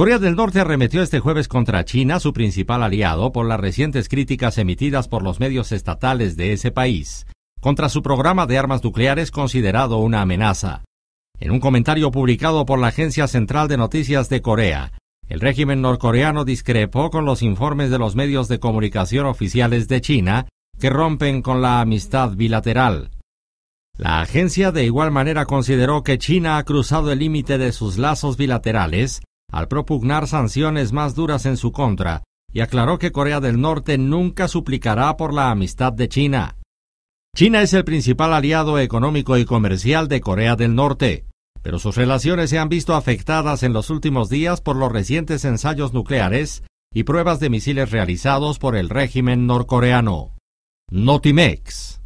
Corea del Norte arremetió este jueves contra China, su principal aliado, por las recientes críticas emitidas por los medios estatales de ese país, contra su programa de armas nucleares considerado una amenaza. En un comentario publicado por la Agencia Central de Noticias de Corea, el régimen norcoreano discrepó con los informes de los medios de comunicación oficiales de China, que rompen con la amistad bilateral. La agencia de igual manera consideró que China ha cruzado el límite de sus lazos bilaterales al propugnar sanciones más duras en su contra y aclaró que Corea del Norte nunca suplicará por la amistad de China. China es el principal aliado económico y comercial de Corea del Norte, pero sus relaciones se han visto afectadas en los últimos días por los recientes ensayos nucleares y pruebas de misiles realizados por el régimen norcoreano. Notimex